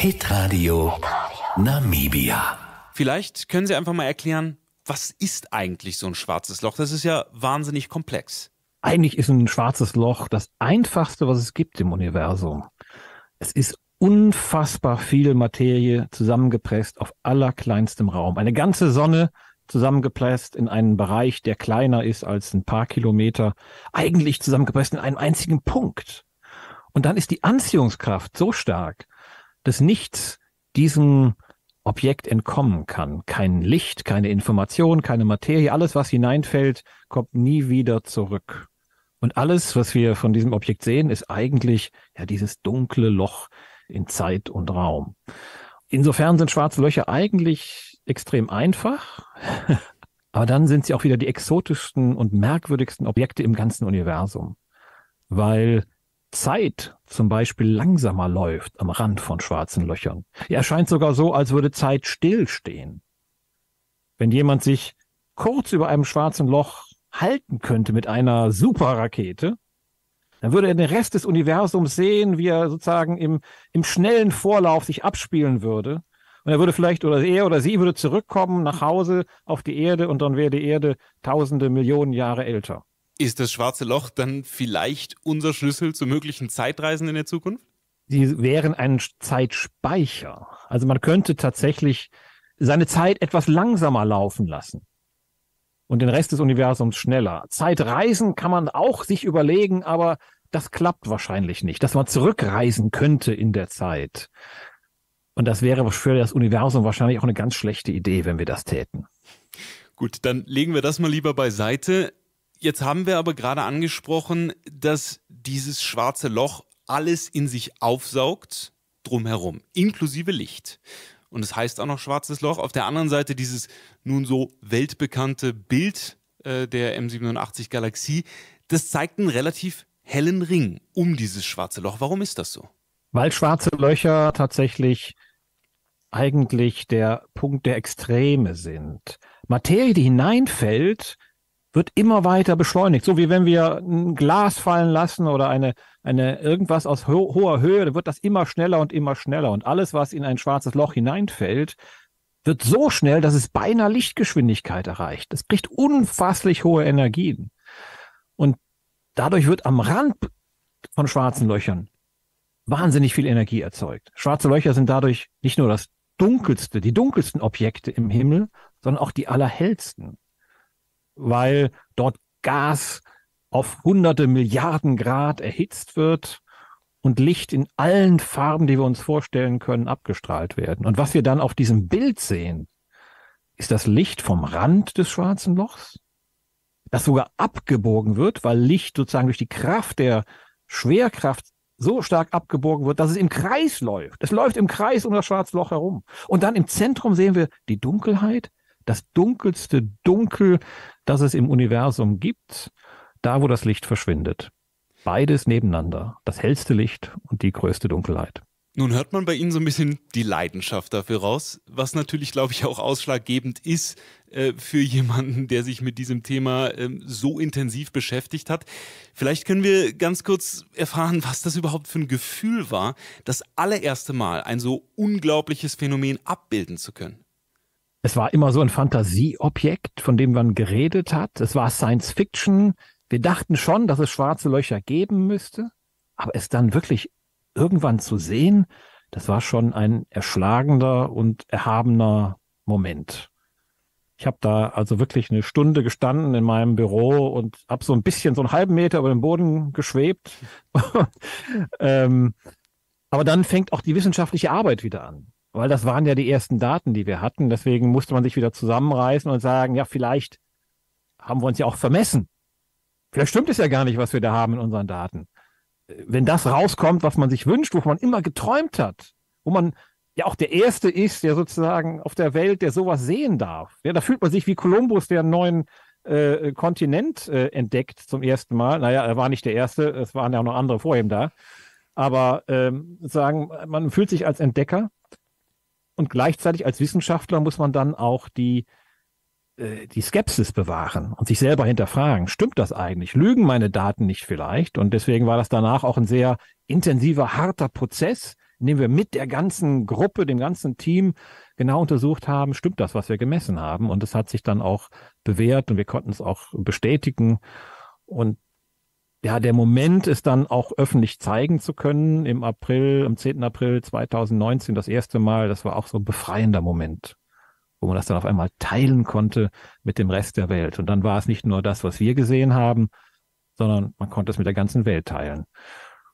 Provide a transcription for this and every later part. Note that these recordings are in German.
Hitradio Namibia. Vielleicht können Sie einfach mal erklären, was ist eigentlich so ein schwarzes Loch? Das ist ja wahnsinnig komplex. Eigentlich ist ein schwarzes Loch das einfachste, was es gibt im Universum. Es ist unfassbar viel Materie zusammengepresst auf allerkleinstem Raum. Eine ganze Sonne zusammengepresst in einen Bereich, der kleiner ist als ein paar Kilometer, eigentlich zusammengepresst in einem einzigen Punkt. Und dann ist die Anziehungskraft so stark, dass Nichts diesem Objekt entkommen kann. Kein Licht, keine Information, keine Materie, alles, was hineinfällt, kommt nie wieder zurück. Und alles, was wir von diesem Objekt sehen, ist eigentlich ja dieses dunkle Loch in Zeit und Raum. Insofern sind schwarze Löcher eigentlich extrem einfach, aber dann sind sie auch wieder die exotischsten und merkwürdigsten Objekte im ganzen Universum, weil Zeit zum Beispiel langsamer läuft am Rand von schwarzen Löchern. Er scheint sogar so, als würde Zeit stillstehen. Wenn jemand sich kurz über einem schwarzen Loch halten könnte mit einer Superrakete, dann würde er den Rest des Universums sehen, wie er sozusagen im, im schnellen Vorlauf sich abspielen würde. Und er würde vielleicht, oder er oder sie würde zurückkommen nach Hause auf die Erde und dann wäre die Erde tausende Millionen Jahre älter. Ist das schwarze Loch dann vielleicht unser Schlüssel zu möglichen Zeitreisen in der Zukunft? Sie wären ein Zeitspeicher. Also man könnte tatsächlich seine Zeit etwas langsamer laufen lassen und den Rest des Universums schneller. Zeitreisen kann man auch sich überlegen, aber das klappt wahrscheinlich nicht, dass man zurückreisen könnte in der Zeit. Und das wäre für das Universum wahrscheinlich auch eine ganz schlechte Idee, wenn wir das täten. Gut, dann legen wir das mal lieber beiseite. Jetzt haben wir aber gerade angesprochen, dass dieses schwarze Loch alles in sich aufsaugt, drumherum, inklusive Licht. Und es das heißt auch noch schwarzes Loch. Auf der anderen Seite dieses nun so weltbekannte Bild äh, der M87-Galaxie, das zeigt einen relativ hellen Ring um dieses schwarze Loch. Warum ist das so? Weil schwarze Löcher tatsächlich eigentlich der Punkt der Extreme sind. Materie, die hineinfällt, wird immer weiter beschleunigt. So wie wenn wir ein Glas fallen lassen oder eine, eine irgendwas aus ho hoher Höhe, dann wird das immer schneller und immer schneller. Und alles, was in ein schwarzes Loch hineinfällt, wird so schnell, dass es beinahe Lichtgeschwindigkeit erreicht. Das kriegt unfasslich hohe Energien. Und dadurch wird am Rand von schwarzen Löchern wahnsinnig viel Energie erzeugt. Schwarze Löcher sind dadurch nicht nur das dunkelste, die dunkelsten Objekte im Himmel, sondern auch die allerhellsten weil dort Gas auf hunderte Milliarden Grad erhitzt wird und Licht in allen Farben, die wir uns vorstellen können, abgestrahlt werden. Und was wir dann auf diesem Bild sehen, ist das Licht vom Rand des schwarzen Lochs, das sogar abgebogen wird, weil Licht sozusagen durch die Kraft der Schwerkraft so stark abgebogen wird, dass es im Kreis läuft. Es läuft im Kreis um das schwarze Loch herum. Und dann im Zentrum sehen wir die Dunkelheit, das dunkelste Dunkel, das es im Universum gibt, da wo das Licht verschwindet. Beides nebeneinander, das hellste Licht und die größte Dunkelheit. Nun hört man bei Ihnen so ein bisschen die Leidenschaft dafür raus, was natürlich, glaube ich, auch ausschlaggebend ist äh, für jemanden, der sich mit diesem Thema äh, so intensiv beschäftigt hat. Vielleicht können wir ganz kurz erfahren, was das überhaupt für ein Gefühl war, das allererste Mal ein so unglaubliches Phänomen abbilden zu können es war immer so ein Fantasieobjekt, von dem man geredet hat. Es war Science Fiction. Wir dachten schon, dass es schwarze Löcher geben müsste, aber es dann wirklich irgendwann zu sehen, das war schon ein erschlagender und erhabener Moment. Ich habe da also wirklich eine Stunde gestanden in meinem Büro und hab so ein bisschen, so einen halben Meter über den Boden geschwebt. ähm, aber dann fängt auch die wissenschaftliche Arbeit wieder an weil das waren ja die ersten Daten, die wir hatten. Deswegen musste man sich wieder zusammenreißen und sagen, ja, vielleicht haben wir uns ja auch vermessen. Vielleicht stimmt es ja gar nicht, was wir da haben in unseren Daten. Wenn das rauskommt, was man sich wünscht, wo man immer geträumt hat, wo man ja auch der Erste ist, der sozusagen auf der Welt, der sowas sehen darf. Ja, da fühlt man sich wie Kolumbus, der einen neuen äh, Kontinent äh, entdeckt zum ersten Mal. Naja, er war nicht der Erste, es waren ja auch noch andere vor ihm da. Aber ähm, sagen, man fühlt sich als Entdecker und gleichzeitig als Wissenschaftler muss man dann auch die, äh, die Skepsis bewahren und sich selber hinterfragen. Stimmt das eigentlich? Lügen meine Daten nicht vielleicht? Und deswegen war das danach auch ein sehr intensiver, harter Prozess, in dem wir mit der ganzen Gruppe, dem ganzen Team genau untersucht haben, stimmt das, was wir gemessen haben? Und es hat sich dann auch bewährt und wir konnten es auch bestätigen. Und ja, der Moment ist dann auch öffentlich zeigen zu können im April, am 10. April 2019, das erste Mal. Das war auch so ein befreiender Moment, wo man das dann auf einmal teilen konnte mit dem Rest der Welt. Und dann war es nicht nur das, was wir gesehen haben, sondern man konnte es mit der ganzen Welt teilen.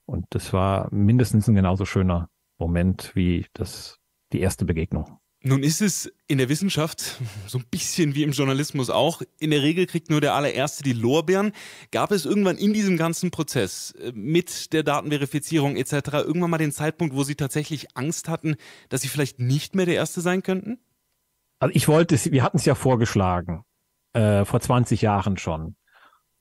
Und das war mindestens ein genauso schöner Moment wie das, die erste Begegnung. Nun ist es in der Wissenschaft, so ein bisschen wie im Journalismus auch, in der Regel kriegt nur der allererste die Lorbeeren. Gab es irgendwann in diesem ganzen Prozess äh, mit der Datenverifizierung etc. irgendwann mal den Zeitpunkt, wo Sie tatsächlich Angst hatten, dass Sie vielleicht nicht mehr der Erste sein könnten? Also ich wollte wir hatten es ja vorgeschlagen, äh, vor 20 Jahren schon.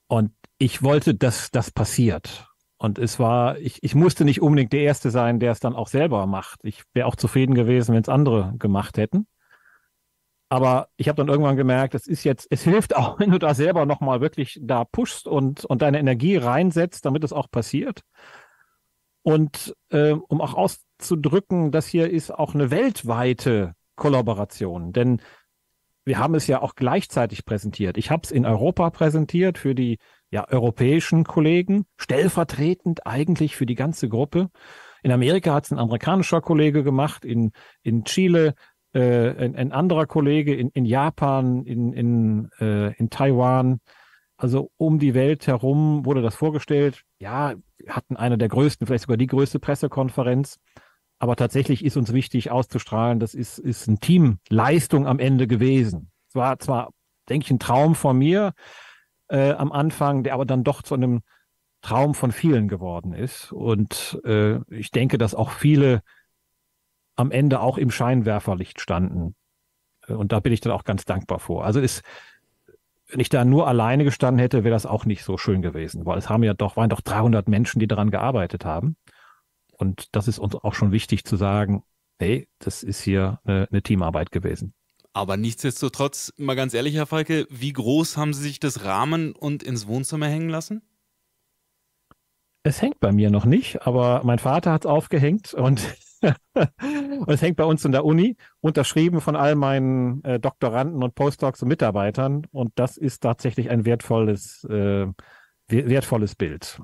Und ich wollte, dass das passiert. Und es war, ich, ich musste nicht unbedingt der Erste sein, der es dann auch selber macht. Ich wäre auch zufrieden gewesen, wenn es andere gemacht hätten. Aber ich habe dann irgendwann gemerkt, es ist jetzt, es hilft auch, wenn du da selber nochmal wirklich da pushst und, und deine Energie reinsetzt, damit es auch passiert. Und äh, um auch auszudrücken, das hier ist auch eine weltweite Kollaboration. Denn wir haben es ja auch gleichzeitig präsentiert. Ich habe es in Europa präsentiert für die ja, europäischen Kollegen, stellvertretend eigentlich für die ganze Gruppe. In Amerika hat es ein amerikanischer Kollege gemacht, in, in Chile äh, ein, ein anderer Kollege, in, in Japan, in, in, äh, in Taiwan. Also um die Welt herum wurde das vorgestellt. Ja, hatten eine der größten, vielleicht sogar die größte Pressekonferenz. Aber tatsächlich ist uns wichtig auszustrahlen, das ist, ist ein Teamleistung am Ende gewesen. Es war zwar, denke ich, ein Traum von mir, äh, am Anfang, der aber dann doch zu einem Traum von vielen geworden ist. Und äh, ich denke, dass auch viele am Ende auch im Scheinwerferlicht standen. Äh, und da bin ich dann auch ganz dankbar vor. Also ist, wenn ich da nur alleine gestanden hätte, wäre das auch nicht so schön gewesen, weil es haben ja doch, waren doch 300 Menschen, die daran gearbeitet haben. Und das ist uns auch schon wichtig zu sagen, hey, das ist hier eine, eine Teamarbeit gewesen. Aber nichtsdestotrotz, mal ganz ehrlich, Herr Falke, wie groß haben Sie sich das Rahmen und ins Wohnzimmer hängen lassen? Es hängt bei mir noch nicht, aber mein Vater hat es aufgehängt und, und, es hängt bei uns in der Uni, unterschrieben von all meinen äh, Doktoranden und Postdocs und Mitarbeitern. Und das ist tatsächlich ein wertvolles, äh, wertvolles Bild.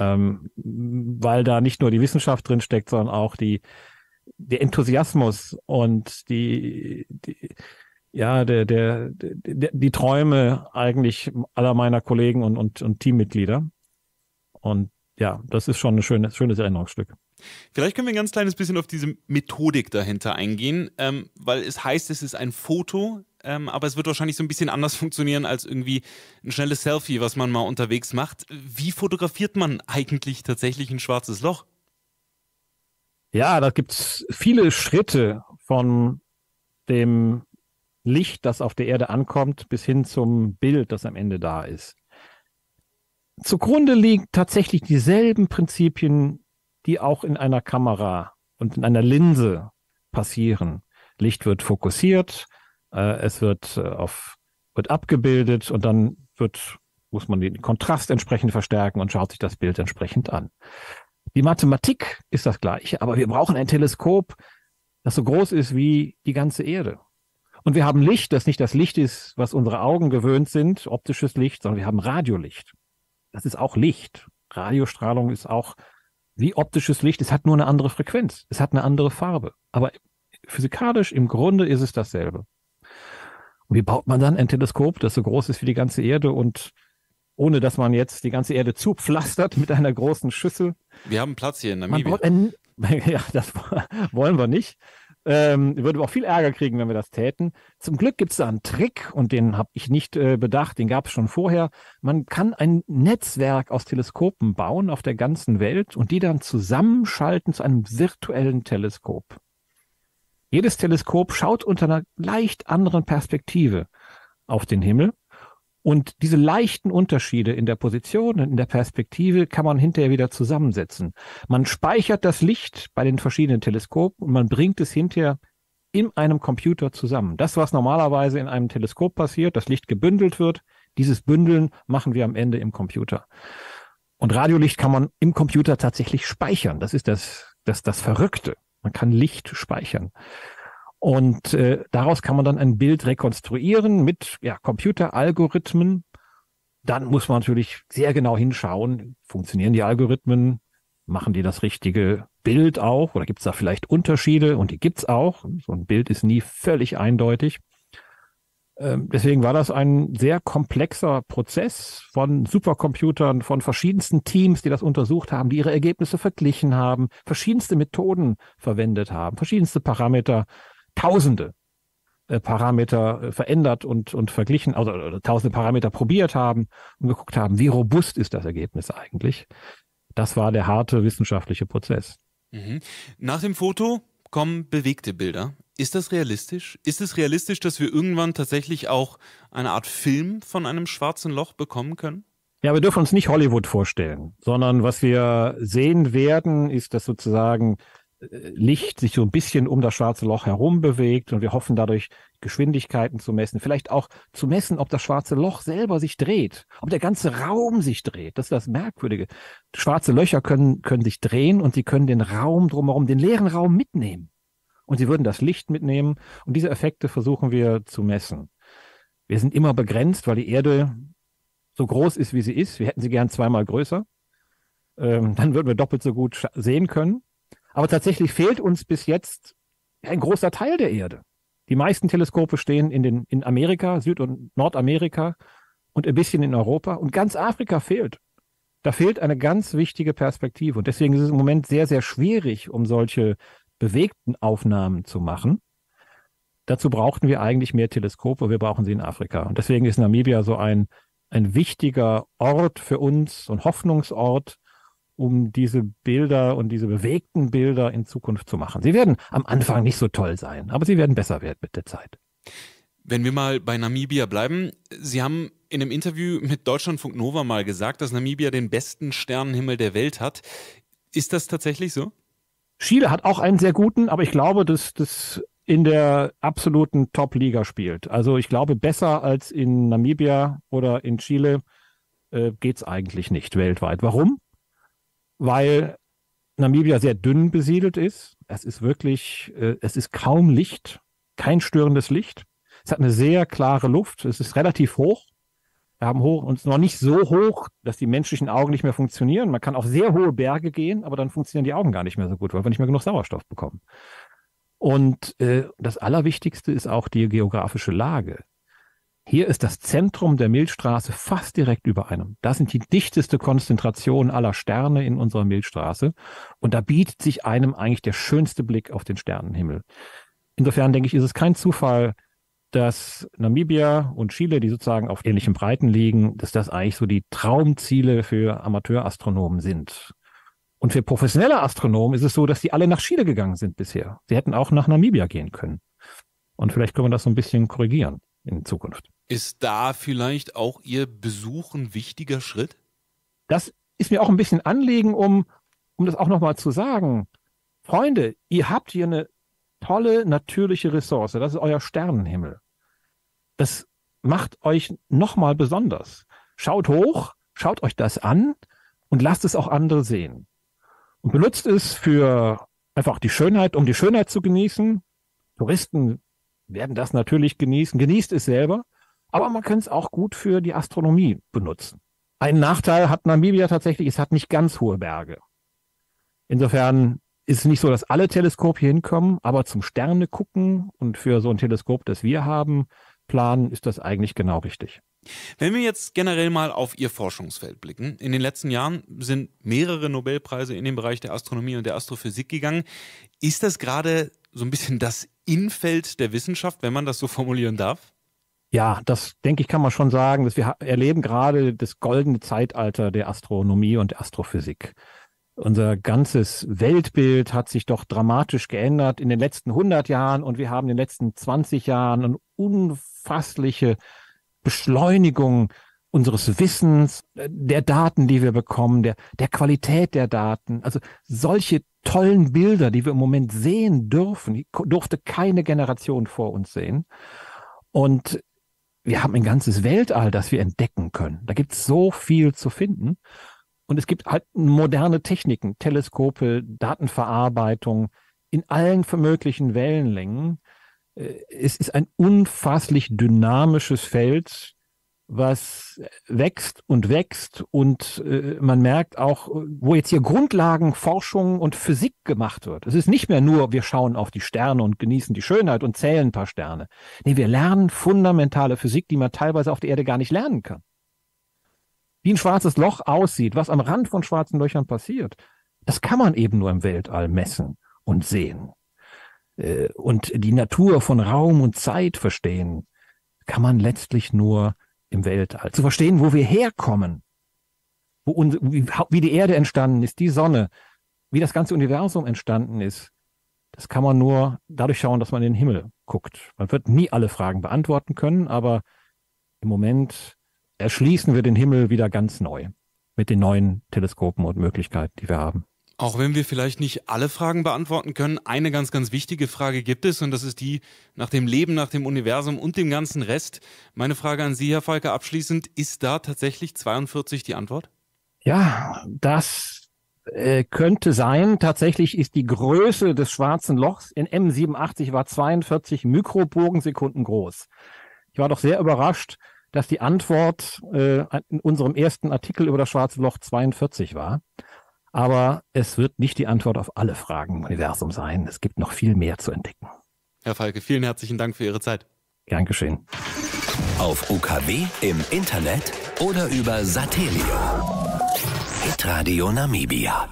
Ähm, weil da nicht nur die Wissenschaft drin steckt, sondern auch die der Enthusiasmus und die, die ja, der, der, der, die Träume eigentlich aller meiner Kollegen und, und, und Teammitglieder. Und ja, das ist schon ein schönes, schönes Erinnerungsstück. Vielleicht können wir ein ganz kleines bisschen auf diese Methodik dahinter eingehen, ähm, weil es heißt, es ist ein Foto, ähm, aber es wird wahrscheinlich so ein bisschen anders funktionieren als irgendwie ein schnelles Selfie, was man mal unterwegs macht. Wie fotografiert man eigentlich tatsächlich ein schwarzes Loch? Ja, da gibt es viele Schritte von dem Licht, das auf der Erde ankommt, bis hin zum Bild, das am Ende da ist. Zugrunde liegen tatsächlich dieselben Prinzipien, die auch in einer Kamera und in einer Linse passieren. Licht wird fokussiert, äh, es wird, äh, auf, wird abgebildet und dann wird, muss man den Kontrast entsprechend verstärken und schaut sich das Bild entsprechend an. Die Mathematik ist das gleiche, aber wir brauchen ein Teleskop, das so groß ist wie die ganze Erde. Und wir haben Licht, das nicht das Licht ist, was unsere Augen gewöhnt sind, optisches Licht, sondern wir haben Radiolicht. Das ist auch Licht. Radiostrahlung ist auch wie optisches Licht. Es hat nur eine andere Frequenz. Es hat eine andere Farbe. Aber physikalisch im Grunde ist es dasselbe. Und wie baut man dann ein Teleskop, das so groß ist wie die ganze Erde und ohne dass man jetzt die ganze Erde zupflastert mit einer großen Schüssel. Wir haben Platz hier in Namibia. Man, äh, ja, das wollen wir nicht. Ähm, würde auch viel Ärger kriegen, wenn wir das täten. Zum Glück gibt es da einen Trick und den habe ich nicht äh, bedacht, den gab es schon vorher. Man kann ein Netzwerk aus Teleskopen bauen auf der ganzen Welt und die dann zusammenschalten zu einem virtuellen Teleskop. Jedes Teleskop schaut unter einer leicht anderen Perspektive auf den Himmel und diese leichten Unterschiede in der Position und in der Perspektive kann man hinterher wieder zusammensetzen. Man speichert das Licht bei den verschiedenen Teleskopen und man bringt es hinterher in einem Computer zusammen. Das, was normalerweise in einem Teleskop passiert, das Licht gebündelt wird, dieses Bündeln machen wir am Ende im Computer. Und Radiolicht kann man im Computer tatsächlich speichern. Das ist das, das, das Verrückte. Man kann Licht speichern. Und äh, daraus kann man dann ein Bild rekonstruieren mit ja, Computeralgorithmen. Dann muss man natürlich sehr genau hinschauen, funktionieren die Algorithmen, machen die das richtige Bild auch oder gibt es da vielleicht Unterschiede? Und die gibt es auch. So ein Bild ist nie völlig eindeutig. Ähm, deswegen war das ein sehr komplexer Prozess von Supercomputern, von verschiedensten Teams, die das untersucht haben, die ihre Ergebnisse verglichen haben, verschiedenste Methoden verwendet haben, verschiedenste Parameter Tausende äh, Parameter äh, verändert und, und verglichen, also tausende Parameter probiert haben und geguckt haben, wie robust ist das Ergebnis eigentlich. Das war der harte wissenschaftliche Prozess. Mhm. Nach dem Foto kommen bewegte Bilder. Ist das realistisch? Ist es realistisch, dass wir irgendwann tatsächlich auch eine Art Film von einem schwarzen Loch bekommen können? Ja, wir dürfen uns nicht Hollywood vorstellen, sondern was wir sehen werden, ist, dass sozusagen äh, Licht sich so ein bisschen um das schwarze Loch herum bewegt und wir hoffen dadurch Geschwindigkeiten zu messen, vielleicht auch zu messen, ob das schwarze Loch selber sich dreht, ob der ganze Raum sich dreht. Das ist das Merkwürdige. Schwarze Löcher können, können sich drehen und sie können den Raum drumherum, den leeren Raum mitnehmen. Und sie würden das Licht mitnehmen und diese Effekte versuchen wir zu messen. Wir sind immer begrenzt, weil die Erde so groß ist, wie sie ist. Wir hätten sie gern zweimal größer. Ähm, dann würden wir doppelt so gut sehen können. Aber tatsächlich fehlt uns bis jetzt ein großer Teil der Erde. Die meisten Teleskope stehen in, den, in Amerika, Süd- und Nordamerika und ein bisschen in Europa. Und ganz Afrika fehlt. Da fehlt eine ganz wichtige Perspektive. Und deswegen ist es im Moment sehr, sehr schwierig, um solche bewegten Aufnahmen zu machen. Dazu brauchten wir eigentlich mehr Teleskope. Wir brauchen sie in Afrika. Und deswegen ist Namibia so ein, ein wichtiger Ort für uns, und ein Hoffnungsort, um diese Bilder und diese bewegten Bilder in Zukunft zu machen. Sie werden am Anfang nicht so toll sein, aber sie werden besser werden mit der Zeit. Wenn wir mal bei Namibia bleiben, Sie haben in einem Interview mit Deutschlandfunk Nova mal gesagt, dass Namibia den besten Sternenhimmel der Welt hat. Ist das tatsächlich so? Chile hat auch einen sehr guten, aber ich glaube, dass das in der absoluten Top-Liga spielt. Also ich glaube, besser als in Namibia oder in Chile äh, geht es eigentlich nicht weltweit. Warum? weil Namibia sehr dünn besiedelt ist. Es ist wirklich, äh, es ist kaum Licht, kein störendes Licht. Es hat eine sehr klare Luft. Es ist relativ hoch. Wir haben hoch, uns noch nicht so hoch, dass die menschlichen Augen nicht mehr funktionieren. Man kann auf sehr hohe Berge gehen, aber dann funktionieren die Augen gar nicht mehr so gut, weil wir nicht mehr genug Sauerstoff bekommen. Und äh, das Allerwichtigste ist auch die geografische Lage. Hier ist das Zentrum der Milchstraße fast direkt über einem. Das sind die dichteste Konzentration aller Sterne in unserer Milchstraße. Und da bietet sich einem eigentlich der schönste Blick auf den Sternenhimmel. Insofern denke ich, ist es kein Zufall, dass Namibia und Chile, die sozusagen auf ähnlichen Breiten liegen, dass das eigentlich so die Traumziele für Amateurastronomen sind. Und für professionelle Astronomen ist es so, dass die alle nach Chile gegangen sind bisher. Sie hätten auch nach Namibia gehen können. Und vielleicht können wir das so ein bisschen korrigieren in Zukunft. Ist da vielleicht auch Ihr Besuch ein wichtiger Schritt? Das ist mir auch ein bisschen Anliegen, um, um das auch nochmal zu sagen. Freunde, ihr habt hier eine tolle natürliche Ressource. Das ist euer Sternenhimmel. Das macht euch nochmal besonders. Schaut hoch, schaut euch das an und lasst es auch andere sehen. Und benutzt es für einfach die Schönheit, um die Schönheit zu genießen. Touristen werden das natürlich genießen. Genießt es selber aber man kann es auch gut für die Astronomie benutzen. Ein Nachteil hat Namibia tatsächlich, es hat nicht ganz hohe Berge. Insofern ist es nicht so, dass alle Teleskope hier hinkommen, aber zum Sterne gucken und für so ein Teleskop, das wir haben, planen, ist das eigentlich genau richtig. Wenn wir jetzt generell mal auf Ihr Forschungsfeld blicken, in den letzten Jahren sind mehrere Nobelpreise in den Bereich der Astronomie und der Astrophysik gegangen. Ist das gerade so ein bisschen das Infeld der Wissenschaft, wenn man das so formulieren darf? Ja, das denke ich, kann man schon sagen, dass wir erleben gerade das goldene Zeitalter der Astronomie und der Astrophysik. Unser ganzes Weltbild hat sich doch dramatisch geändert in den letzten 100 Jahren und wir haben in den letzten 20 Jahren eine unfassliche Beschleunigung unseres Wissens, äh, der Daten, die wir bekommen, der, der Qualität der Daten. Also solche tollen Bilder, die wir im Moment sehen dürfen, die durfte keine Generation vor uns sehen. Und wir haben ein ganzes Weltall, das wir entdecken können. Da gibt es so viel zu finden. Und es gibt halt moderne Techniken, Teleskope, Datenverarbeitung in allen möglichen Wellenlängen. Äh, es ist ein unfasslich dynamisches Feld, was wächst und wächst und äh, man merkt auch, wo jetzt hier Grundlagenforschung und Physik gemacht wird. Es ist nicht mehr nur, wir schauen auf die Sterne und genießen die Schönheit und zählen ein paar Sterne. Nee, wir lernen fundamentale Physik, die man teilweise auf der Erde gar nicht lernen kann. Wie ein schwarzes Loch aussieht, was am Rand von schwarzen Löchern passiert, das kann man eben nur im Weltall messen und sehen. Äh, und die Natur von Raum und Zeit verstehen, kann man letztlich nur im Weltall, zu verstehen, wo wir herkommen, wo un, wie, wie die Erde entstanden ist, die Sonne, wie das ganze Universum entstanden ist, das kann man nur dadurch schauen, dass man in den Himmel guckt. Man wird nie alle Fragen beantworten können, aber im Moment erschließen wir den Himmel wieder ganz neu mit den neuen Teleskopen und Möglichkeiten, die wir haben. Auch wenn wir vielleicht nicht alle Fragen beantworten können, eine ganz, ganz wichtige Frage gibt es und das ist die nach dem Leben, nach dem Universum und dem ganzen Rest. Meine Frage an Sie, Herr Falke, abschließend, ist da tatsächlich 42 die Antwort? Ja, das äh, könnte sein. Tatsächlich ist die Größe des schwarzen Lochs in M87 war 42 Mikroborensekunden groß. Ich war doch sehr überrascht, dass die Antwort äh, in unserem ersten Artikel über das schwarze Loch 42 war. Aber es wird nicht die Antwort auf alle Fragen im Universum sein. Es gibt noch viel mehr zu entdecken. Herr Falke, vielen herzlichen Dank für Ihre Zeit. Gern geschehen. Auf UKW, im Internet oder über Satellit. Hitradio Namibia.